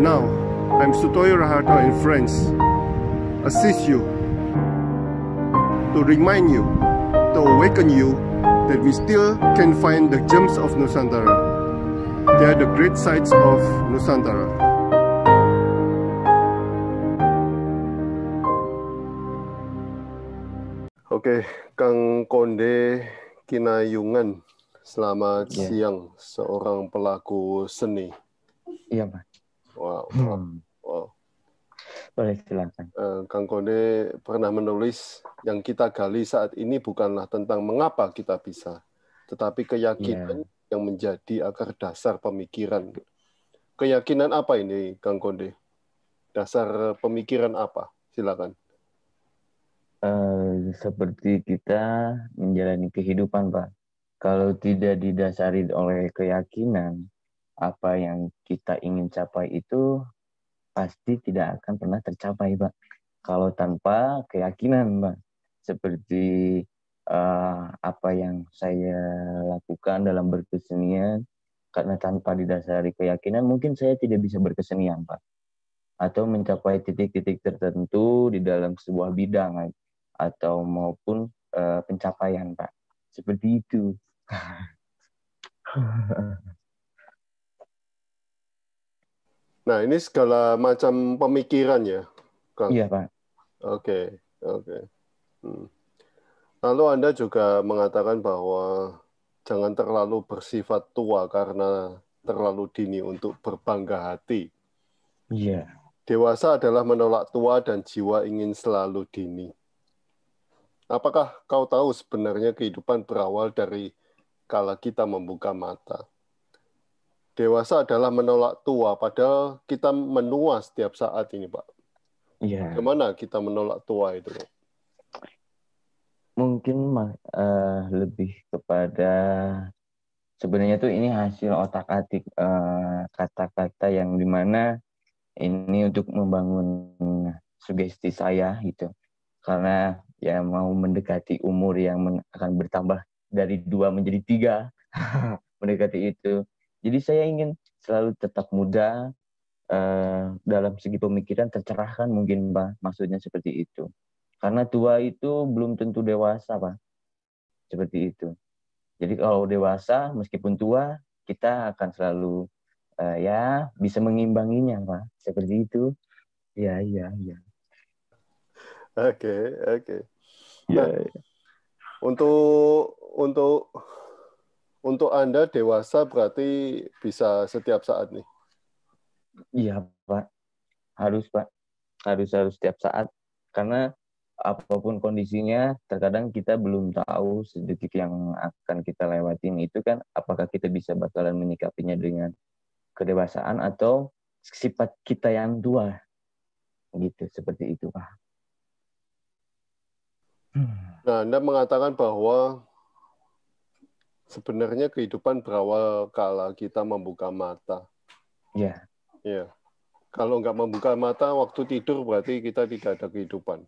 Now, I'm Sutoyo Rahata and friends assist you to remind you, to awaken you that we still can find the gems of Nusantara. They are the great sites of Nusantara. Oke, Kang Konde Kinayungan, selamat yeah. siang, seorang pelaku seni. Iya, Pak. Hmm. Wow. wow. Boleh silakan. Eh, Kang Kone pernah menulis yang kita gali saat ini bukanlah tentang mengapa kita bisa, tetapi keyakinan yeah. yang menjadi akar dasar pemikiran. Keyakinan apa ini, Kang Konde? Dasar pemikiran apa? Silakan. Uh, seperti kita menjalani kehidupan, Pak. Kalau tidak didasari oleh keyakinan, apa yang kita ingin capai itu pasti tidak akan pernah tercapai, Pak. Kalau tanpa keyakinan, Pak. Seperti uh, apa yang saya lakukan dalam berkesenian, karena tanpa didasari keyakinan, mungkin saya tidak bisa berkesenian, Pak. Atau mencapai titik-titik tertentu di dalam sebuah bidang, eh, atau maupun uh, pencapaian, Pak. Seperti itu. Nah, ini segala macam pemikiran ya, Kang? Iya, Pak. Oke, oke. Hmm. Lalu Anda juga mengatakan bahwa jangan terlalu bersifat tua karena terlalu dini untuk berbangga hati. Iya. Dewasa adalah menolak tua dan jiwa ingin selalu dini. Apakah kau tahu sebenarnya kehidupan berawal dari kala kita membuka mata? dewasa adalah menolak tua, padahal kita menua setiap saat ini, Pak. Iya. Gimana kita menolak tua itu, Mungkin uh, lebih kepada sebenarnya tuh ini hasil otak-atik uh, eh, kata-kata yang dimana ini untuk membangun sugesti saya gitu karena ya mau mendekati umur yang akan bertambah dari dua menjadi tiga mendekati itu jadi saya ingin selalu tetap muda uh, dalam segi pemikiran tercerahkan mungkin Pak, maksudnya seperti itu. Karena tua itu belum tentu dewasa Pak, seperti itu. Jadi kalau dewasa meskipun tua kita akan selalu uh, ya bisa mengimbanginya Pak, seperti itu. Ya ya ya. Oke okay, oke. Okay. Ya, nah, yeah. untuk untuk untuk Anda dewasa berarti bisa setiap saat nih. Iya, Pak. Harus, Pak. Harus harus setiap saat karena apapun kondisinya terkadang kita belum tahu sedikit yang akan kita lewatin itu kan apakah kita bisa bakalan menyikapinya dengan kedewasaan atau sifat kita yang dua gitu seperti itu Pak. Nah, Anda mengatakan bahwa sebenarnya kehidupan berawal kala kita membuka mata. Iya. Yeah. Iya. Yeah. Kalau nggak membuka mata waktu tidur berarti kita tidak ada kehidupan.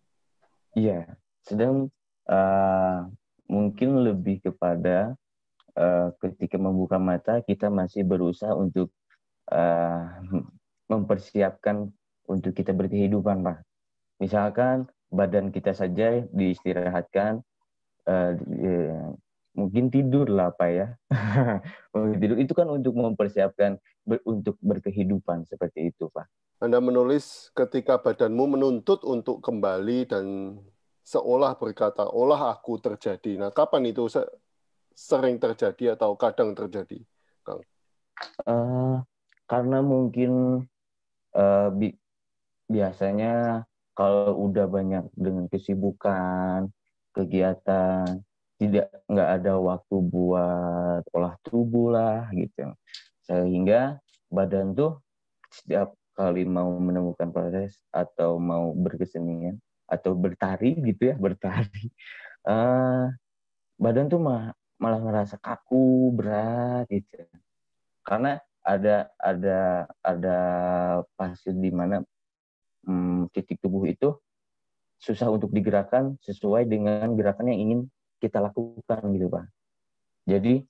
Iya. Yeah. Sedang uh, mungkin lebih kepada uh, ketika membuka mata kita masih berusaha untuk uh, mempersiapkan untuk kita berkehidupan, Pak. Misalkan badan kita saja diistirahatkan, uh, mungkin tidur lah pak ya mungkin tidur itu kan untuk mempersiapkan ber, untuk berkehidupan seperti itu pak anda menulis ketika badanmu menuntut untuk kembali dan seolah berkata olah aku terjadi nah kapan itu sering terjadi atau kadang terjadi kang uh, karena mungkin uh, bi biasanya kalau udah banyak dengan kesibukan kegiatan tidak nggak ada waktu buat olah tubuh lah gitu sehingga badan tuh setiap kali mau menemukan proses atau mau berkesenian atau bertari gitu ya bertari uh, badan tuh mah, malah ngerasa kaku berat gitu karena ada ada ada pasir di mana hmm, titik tubuh itu susah untuk digerakkan sesuai dengan gerakan yang ingin kita lakukan gitu pak jadi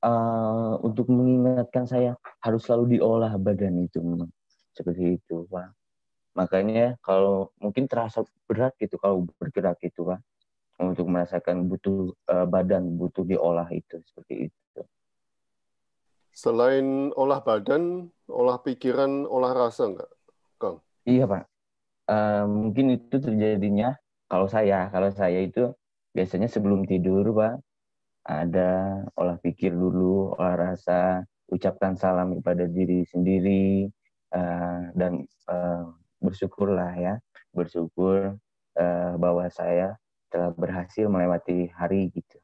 uh, untuk mengingatkan saya harus selalu diolah badan itu memang seperti itu pak makanya kalau mungkin terasa berat gitu kalau bergerak itu pak untuk merasakan butuh uh, badan butuh diolah itu seperti itu selain olah badan olah pikiran olah rasa enggak kang iya pak uh, mungkin itu terjadinya kalau saya kalau saya itu biasanya sebelum tidur pak ada olah pikir dulu olah rasa ucapkan salam kepada diri sendiri uh, dan uh, bersyukurlah ya bersyukur uh, bahwa saya telah berhasil melewati hari gitu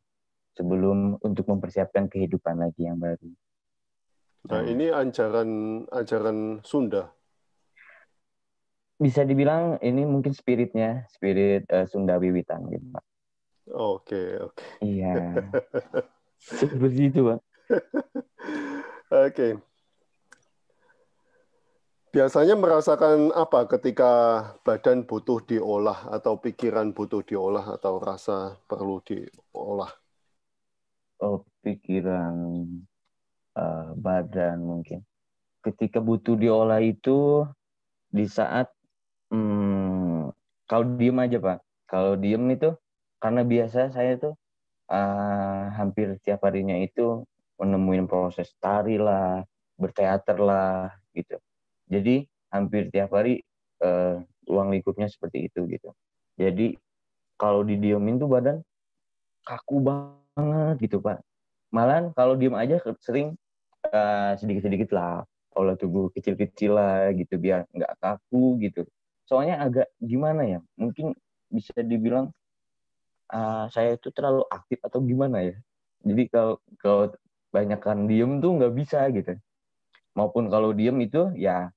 sebelum untuk mempersiapkan kehidupan lagi yang baru. Nah, nah. ini ajaran ajaran Sunda. Bisa dibilang ini mungkin spiritnya, spirit uh, Sunda Wiwitan gitu, Pak. Oke, oke. Iya. Seperti itu, Pak. oke. Okay. Biasanya merasakan apa ketika badan butuh diolah atau pikiran butuh diolah atau rasa perlu diolah? Oh, pikiran uh, badan mungkin. Ketika butuh diolah itu di saat hmm, kalau diem aja pak, kalau diem itu karena biasa saya tuh uh, hampir tiap harinya itu menemuin proses tari lah, berteater lah gitu. Jadi hampir tiap hari uh, eh, uang lingkupnya seperti itu gitu. Jadi kalau di didiemin tuh badan kaku banget gitu pak. Malahan kalau diem aja sering sedikit eh, sedikit-sedikit lah olah tubuh kecil-kecil lah gitu biar nggak kaku gitu. Soalnya agak gimana ya? Mungkin bisa dibilang Eh, saya itu terlalu aktif atau gimana ya jadi kalau kalau banyakkan diem tuh nggak bisa gitu maupun kalau diem itu ya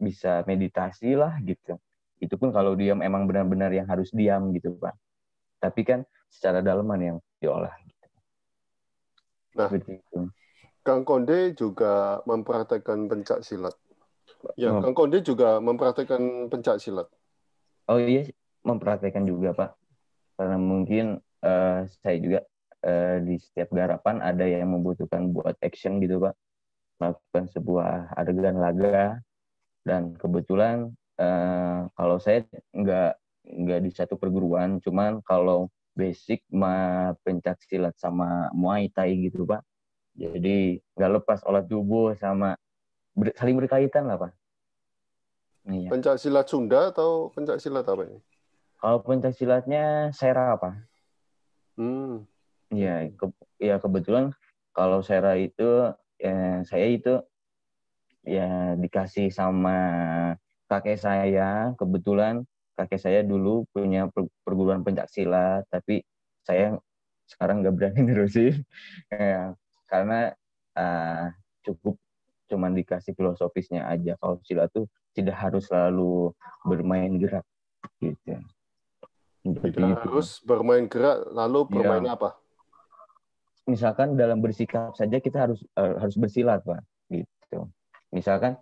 bisa meditasi lah gitu itu pun kalau diem emang benar-benar yang harus diam gitu pak tapi kan secara dalaman yang diolah gitu. nah itu. Kang Konde juga mempraktekkan pencak silat ya oh. Kang Konde juga mempraktekkan pencak silat oh iya mempraktekkan juga pak karena mungkin uh, saya juga uh, di setiap garapan ada yang membutuhkan buat action gitu pak melakukan sebuah adegan laga dan kebetulan uh, kalau saya nggak nggak di satu perguruan cuman kalau basic ma pencak silat sama muay thai gitu pak jadi nggak lepas olah tubuh sama ber, saling berkaitan lah pak iya. pencak silat Sunda atau pencak silat apa ini kalau pencaksilatnya silatnya Sera apa? Hmm. Ya, ke, ya kebetulan kalau Sera itu ya, saya itu ya dikasih sama kakek saya kebetulan kakek saya dulu punya perguruan pencak silat tapi saya sekarang nggak berani nerusin ya, karena uh, cukup cuman dikasih filosofisnya aja kalau silat tuh tidak harus selalu bermain gerak gitu harus bermain gerak, lalu iya. bermain ya. apa? Misalkan dalam bersikap saja kita harus uh, harus bersilat, Pak. Gitu. Misalkan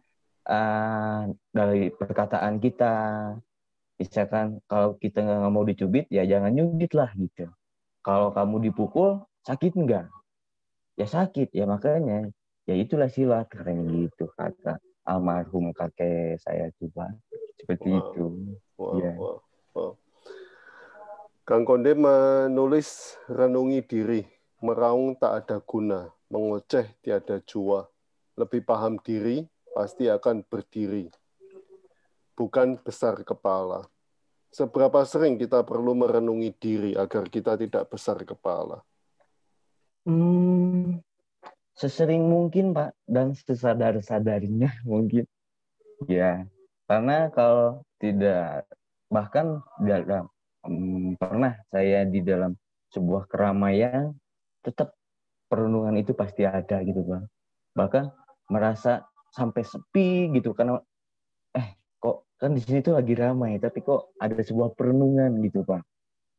uh, dari perkataan kita, misalkan kalau kita nggak mau dicubit, ya jangan nyubit lah gitu. Kalau kamu dipukul, sakit enggak? Ya sakit, ya makanya ya itulah silat keren gitu kata almarhum kakek saya juga seperti wow. itu wow. ya wow. Wow. Kang Konde menulis renungi diri, meraung tak ada guna, mengoceh tiada jua. Lebih paham diri, pasti akan berdiri. Bukan besar kepala. Seberapa sering kita perlu merenungi diri agar kita tidak besar kepala? Hmm, sesering mungkin, Pak, dan sesadar-sadarnya mungkin. Ya, karena kalau tidak bahkan dalam hmm, pernah saya di dalam sebuah keramaian tetap perenungan itu pasti ada gitu bang bahkan merasa sampai sepi gitu karena eh kok kan di sini tuh lagi ramai tapi kok ada sebuah perenungan gitu bang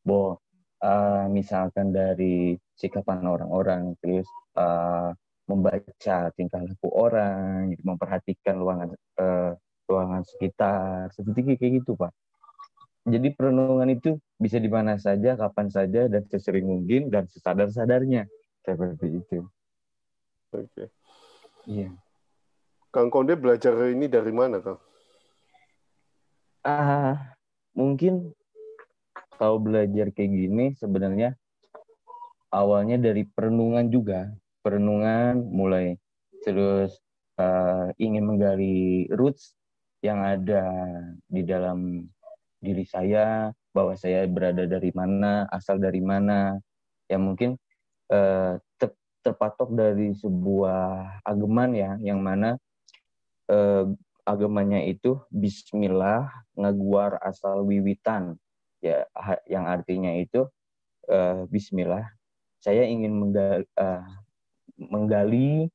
bahwa uh, eh, misalkan dari sikapan orang-orang terus uh, membaca tingkah laku orang gitu, memperhatikan ruangan uh, ruangan sekitar seperti kayak gitu pak jadi perenungan itu bisa di mana saja, kapan saja, dan sesering mungkin dan sesadar sadarnya seperti itu. Oke. Okay. Iya. Kang Konde belajar ini dari mana, Kang? Ah, uh, mungkin kalau belajar kayak gini sebenarnya awalnya dari perenungan juga, perenungan mulai terus uh, ingin menggali roots yang ada di dalam diri saya bahwa saya berada dari mana asal dari mana yang mungkin eh, ter terpatok dari sebuah ageman ya yang mana eh, agamanya itu Bismillah ngaguar asal wiwitan ya yang artinya itu eh, Bismillah saya ingin menggali, eh, menggali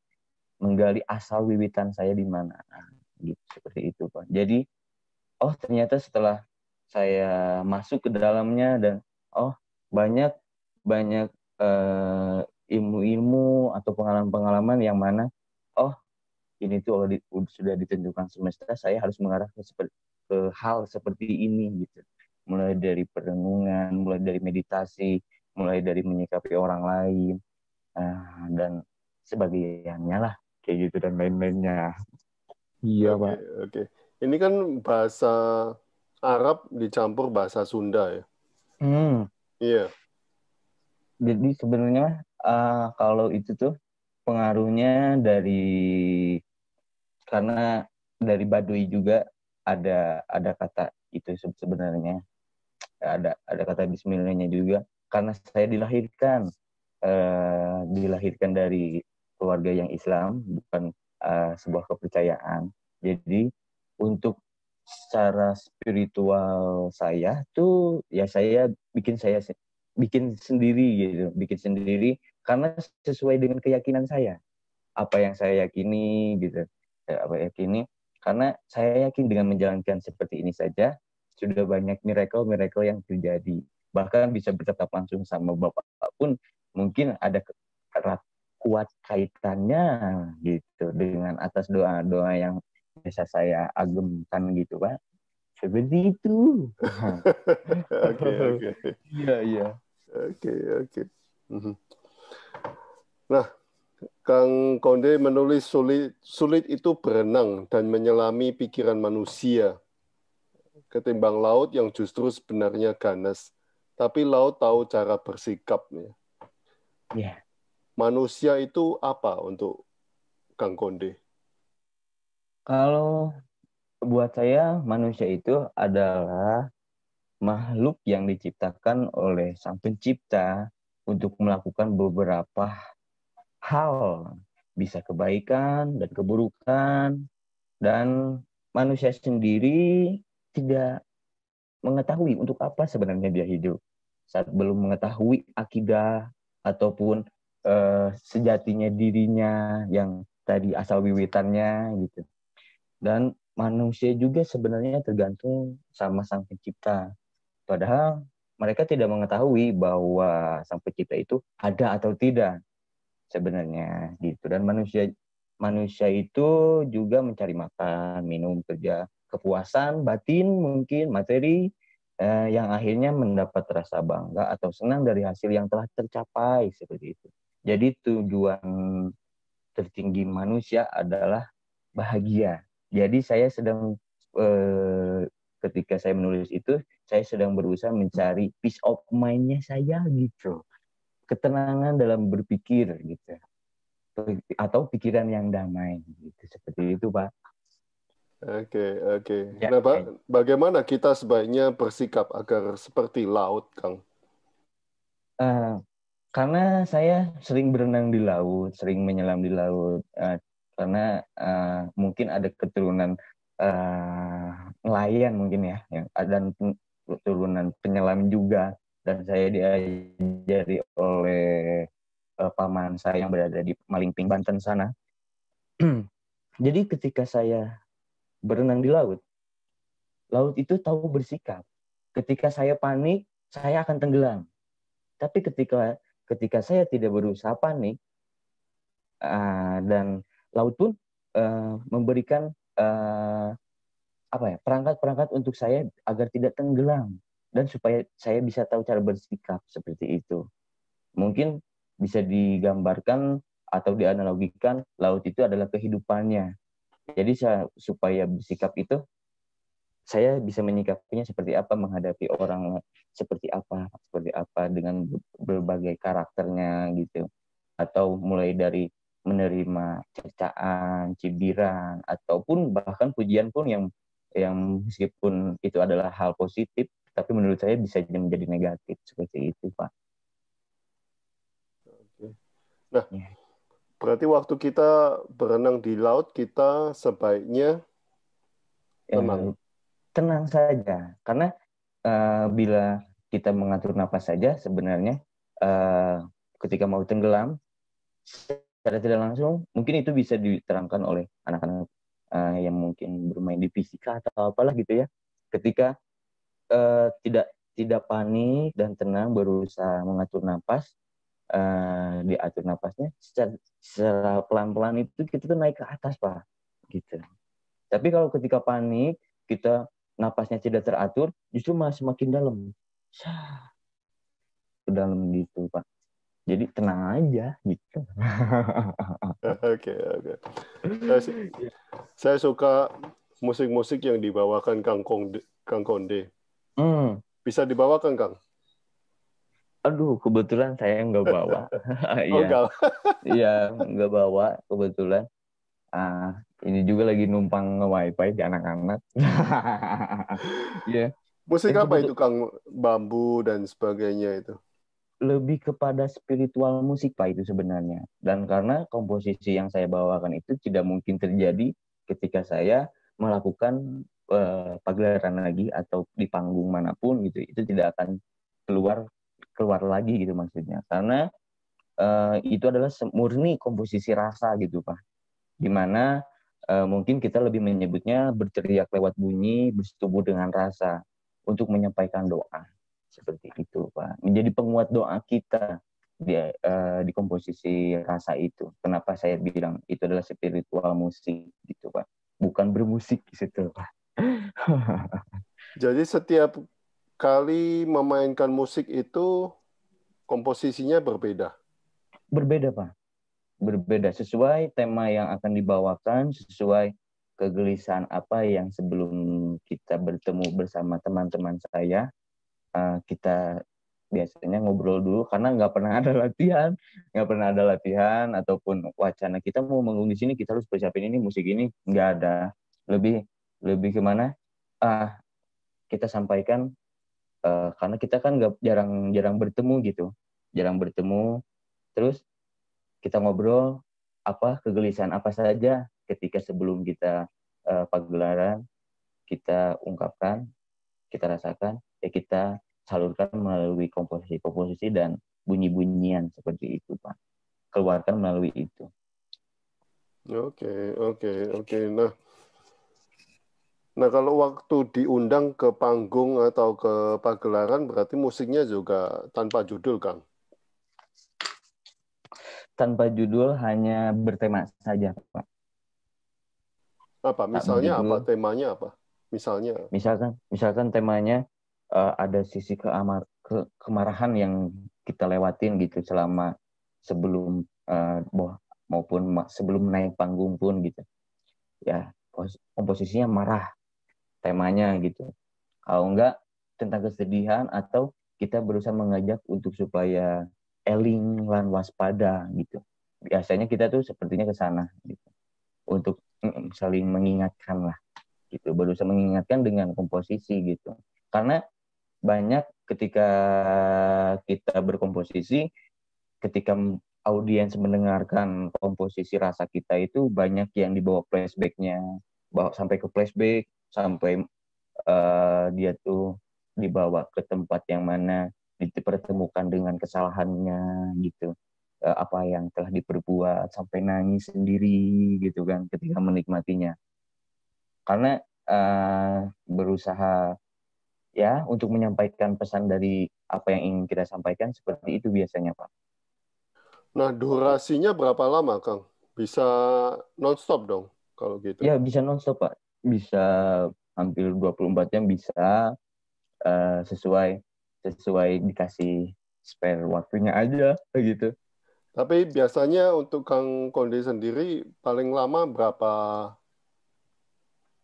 menggali asal wiwitan saya di mana nah, gitu seperti itu pak jadi oh ternyata setelah saya masuk ke dalamnya dan oh banyak banyak uh, ilmu-ilmu atau pengalaman-pengalaman yang mana oh ini tuh kalau di, sudah ditentukan semesta saya harus mengarah ke, seperti, ke hal seperti ini gitu mulai dari perenungan mulai dari meditasi mulai dari menyikapi orang lain uh, dan sebagainya lah kayak gitu dan lain-lainnya iya pak oke oke ini kan bahasa Arab dicampur bahasa Sunda ya. Hmm. Iya. Yeah. Jadi sebenarnya uh, kalau itu tuh pengaruhnya dari karena dari Baduy juga ada ada kata itu sebenarnya ada ada kata Bismillahnya juga karena saya dilahirkan uh, dilahirkan dari keluarga yang Islam bukan uh, sebuah kepercayaan jadi untuk secara spiritual saya tuh ya saya bikin saya bikin sendiri gitu, bikin sendiri karena sesuai dengan keyakinan saya. Apa yang saya yakini gitu. Ya, apa yakini karena saya yakin dengan menjalankan seperti ini saja sudah banyak miracle-miracle yang terjadi. Bahkan bisa bertatap langsung sama Bapak pun mungkin ada erat kuat kaitannya gitu dengan atas doa-doa yang bisa saya agemkan gitu pak seperti itu oke oke iya iya oke oke mhm. nah Kang Konde menulis sulit sulit itu berenang dan menyelami pikiran manusia ketimbang laut yang justru sebenarnya ganas tapi laut tahu cara bersikapnya. Yeah. Manusia itu apa untuk Kang Konde? Kalau buat saya manusia itu adalah makhluk yang diciptakan oleh sang pencipta untuk melakukan beberapa hal bisa kebaikan dan keburukan dan manusia sendiri tidak mengetahui untuk apa sebenarnya dia hidup saat belum mengetahui akidah ataupun uh, sejatinya dirinya yang tadi asal wiwitannya gitu dan manusia juga sebenarnya tergantung sama Sang Pencipta. Padahal mereka tidak mengetahui bahwa Sang Pencipta itu ada atau tidak sebenarnya gitu. Dan manusia manusia itu juga mencari makan, minum, kerja, kepuasan, batin mungkin, materi eh, yang akhirnya mendapat rasa bangga atau senang dari hasil yang telah tercapai seperti itu. Jadi tujuan tertinggi manusia adalah bahagia jadi saya sedang eh, ketika saya menulis itu, saya sedang berusaha mencari peace of mind-nya saya gitu. Ketenangan dalam berpikir gitu. Atau pikiran yang damai gitu. Seperti itu, Pak. Oke, okay, oke. Okay. Ya, nah, ya. bagaimana kita sebaiknya bersikap agar seperti laut, Kang? Uh, karena saya sering berenang di laut, sering menyelam di laut, uh, karena uh, mungkin ada keturunan uh, nelayan mungkin ya ya dan keturunan penyelam juga dan saya diajari oleh uh, paman saya yang berada di Malingping Banten sana jadi ketika saya berenang di laut laut itu tahu bersikap ketika saya panik saya akan tenggelam tapi ketika ketika saya tidak berusaha panik uh, dan laut pun uh, memberikan uh, apa ya perangkat-perangkat untuk saya agar tidak tenggelam dan supaya saya bisa tahu cara bersikap seperti itu. Mungkin bisa digambarkan atau dianalogikan laut itu adalah kehidupannya. Jadi saya, supaya bersikap itu saya bisa menyikapinya seperti apa menghadapi orang seperti apa seperti apa dengan berbagai karakternya gitu atau mulai dari menerima cercaan, cibiran ataupun bahkan pujian pun yang yang meskipun itu adalah hal positif tapi menurut saya bisa menjadi negatif seperti itu Pak. Oke. Nah, ya. berarti waktu kita berenang di laut kita sebaiknya eh, tenang. Ya, tenang saja karena uh, bila kita mengatur nafas saja sebenarnya uh, ketika mau tenggelam secara tidak langsung mungkin itu bisa diterangkan oleh anak-anak uh, yang mungkin bermain di fisika atau apalah gitu ya ketika uh, tidak tidak panik dan tenang berusaha mengatur nafas uh, eh, diatur nafasnya secara, pelan-pelan itu kita tuh naik ke atas pak gitu tapi kalau ketika panik kita nafasnya tidak teratur justru malah semakin dalam ke dalam gitu pak jadi tenang aja gitu oke oke saya suka musik-musik yang dibawakan Kang Konde, Kang Konde. Hmm. bisa dibawakan Kang aduh kebetulan saya nggak bawa oh, iya iya nggak bawa kebetulan ah ini juga lagi numpang nge wifi di anak-anak iya yeah. musik apa itu kang bambu dan sebagainya itu lebih kepada spiritual musik Pak itu sebenarnya. Dan karena komposisi yang saya bawakan itu tidak mungkin terjadi ketika saya melakukan uh, pagelaran lagi atau di panggung manapun gitu. Itu tidak akan keluar keluar lagi gitu maksudnya. Karena uh, itu adalah murni komposisi rasa gitu Pak. Dimana uh, eh, mungkin kita lebih menyebutnya berteriak lewat bunyi, bersetubuh dengan rasa untuk menyampaikan doa seperti itu Pak menjadi penguat doa kita di, uh, di komposisi rasa itu kenapa saya bilang itu adalah spiritual musik gitu Pak bukan bermusik di situ Pak jadi setiap kali memainkan musik itu komposisinya berbeda berbeda Pak berbeda sesuai tema yang akan dibawakan sesuai kegelisahan apa yang sebelum kita bertemu bersama teman-teman saya Eh, kita biasanya ngobrol dulu karena nggak pernah ada latihan nggak pernah ada latihan ataupun wacana kita mau manggung di sini kita harus persiapin ini musik ini nggak ada lebih lebih kemana ah kita sampaikan uh, karena kita kan nggak jarang jarang bertemu gitu jarang bertemu terus kita ngobrol apa kegelisahan apa saja ketika sebelum kita uh, pagelaran kita ungkapkan kita rasakan ya kita salurkan melalui komposisi-komposisi dan bunyi-bunyian seperti itu Pak. Keluarkan melalui itu. Oke, oke, oke. Nah, Nah, kalau waktu diundang ke panggung atau ke pagelaran berarti musiknya juga tanpa judul, Kang. Tanpa judul hanya bertema saja, Pak. Apa misalnya apa temanya apa? Misalnya. Misalkan misalkan temanya uh, ada sisi keamar ke, kemarahan yang kita lewatin gitu selama sebelum uh, maupun sebelum naik panggung pun gitu ya komposisinya marah temanya gitu kalau enggak tentang kesedihan atau kita berusaha mengajak untuk supaya eling lan waspada gitu biasanya kita tuh sepertinya ke sana gitu untuk saling mengingatkan lah gitu berusaha mengingatkan dengan komposisi gitu karena banyak ketika kita berkomposisi ketika audiens mendengarkan komposisi rasa kita itu banyak yang dibawa flashbacknya bawa sampai ke flashback sampai uh, dia tuh dibawa ke tempat yang mana dipertemukan dengan kesalahannya gitu eh, apa yang telah diperbuat sampai nangis sendiri gitu kan ketika menikmatinya karena uh, berusaha ya untuk menyampaikan pesan dari apa yang ingin kita sampaikan seperti itu biasanya Pak. Nah durasinya berapa lama Kang? Bisa nonstop dong kalau gitu? Ya bisa nonstop Pak, bisa hampir 24 jam bisa uh, sesuai sesuai dikasih spare waktunya aja begitu. Tapi biasanya untuk Kang kondi sendiri paling lama berapa?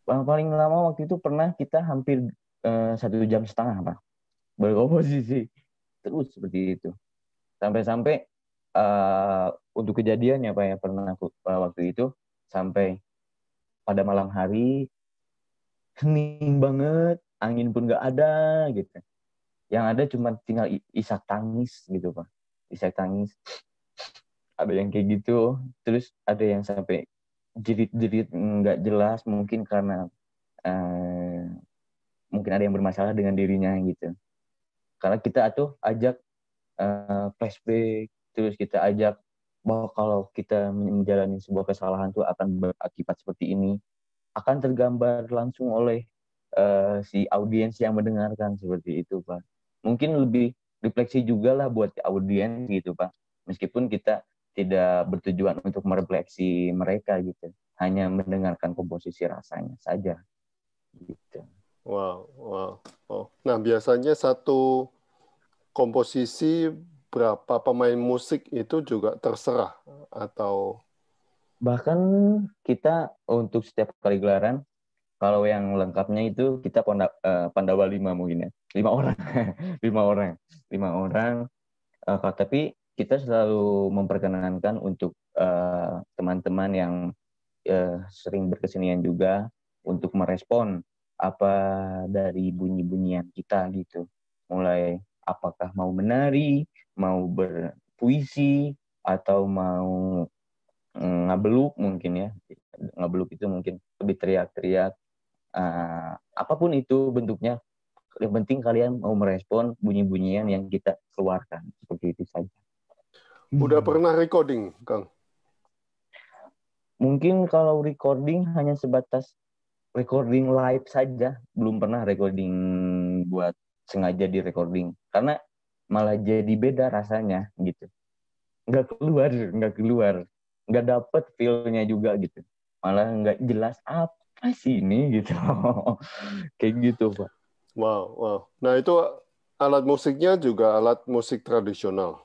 Paling lama waktu itu pernah kita hampir Eh, satu jam setengah pak beroposisi terus seperti itu sampai-sampai uh, untuk kejadiannya pak yang pernah aku waktu itu sampai pada malam hari hening banget angin pun nggak ada gitu yang ada cuma tinggal isak tangis gitu pak isak tangis ada yang kayak gitu terus ada yang sampai jerit-jerit nggak jelas mungkin karena eh, mungkin ada yang bermasalah dengan dirinya gitu karena kita tuh ajak uh, flashback terus kita ajak bahwa kalau kita menjalani sebuah kesalahan tuh akan berakibat seperti ini akan tergambar langsung oleh uh, si audiens yang mendengarkan seperti itu pak mungkin lebih refleksi juga lah buat audiens gitu pak meskipun kita tidak bertujuan untuk merefleksi mereka gitu hanya mendengarkan komposisi rasanya saja gitu Wow, wow. Oh. Nah, biasanya satu komposisi berapa pemain musik itu juga terserah atau bahkan kita untuk setiap kali gelaran kalau yang lengkapnya itu kita pandawa, uh, eh, pandawa lima mungkin ya lima orang lima orang lima orang uh, tapi kita selalu memperkenankan untuk eh, teman-teman uh, yang uh, sering berkesenian juga untuk merespon apa dari bunyi-bunyian kita gitu. Mulai apakah mau menari, mau berpuisi, atau mau mm, ngabeluk mungkin ya. Ngabeluk itu mungkin lebih teriak-teriak. Uh, apapun itu bentuknya, yang penting kalian mau merespon bunyi-bunyian yang kita keluarkan. Seperti itu saja. Udah hmm. pernah recording, Kang? Mungkin kalau recording hanya sebatas recording live saja belum pernah recording buat sengaja di recording karena malah jadi beda rasanya gitu nggak keluar nggak keluar nggak dapet feelnya juga gitu malah nggak jelas apa sih ini gitu kayak gitu pak wow wow nah itu alat musiknya juga alat musik tradisional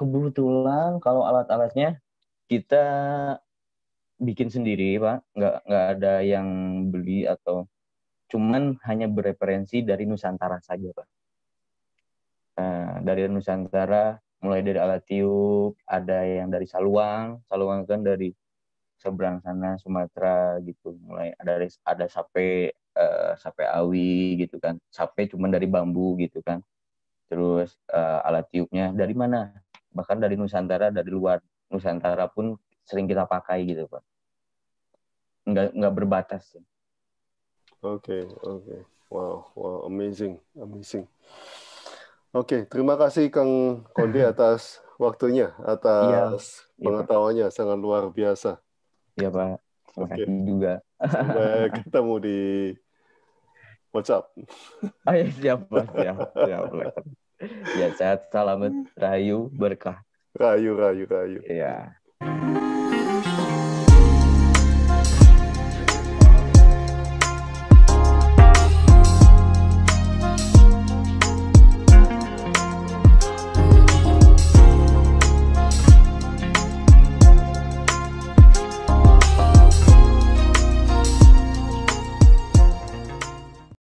kebetulan kalau alat-alatnya kita bikin sendiri pak nggak nggak ada yang beli atau cuman hanya bereferensi dari Nusantara saja pak uh, dari Nusantara mulai dari alat tiup ada yang dari Saluang Saluang kan dari seberang sana Sumatera gitu mulai ada ada sape uh, sape awi gitu kan sape cuman dari bambu gitu kan terus uh, alat tiupnya dari mana bahkan dari Nusantara dari luar Nusantara pun sering kita pakai gitu pak nggak nggak berbatas Oke okay, oke okay. wow wow amazing amazing. Oke okay, terima kasih Kang Kondi atas waktunya atas ya, pengetahuannya ya, sangat luar biasa. Iya Pak. Terima okay. juga. Sampai ketemu di WhatsApp. Ayo ah, ya, siap, Pak. Siap, siap. Ya, sehat, selamat, rayu, berkah. Rayu, rayu, rayu. Iya. Yeah.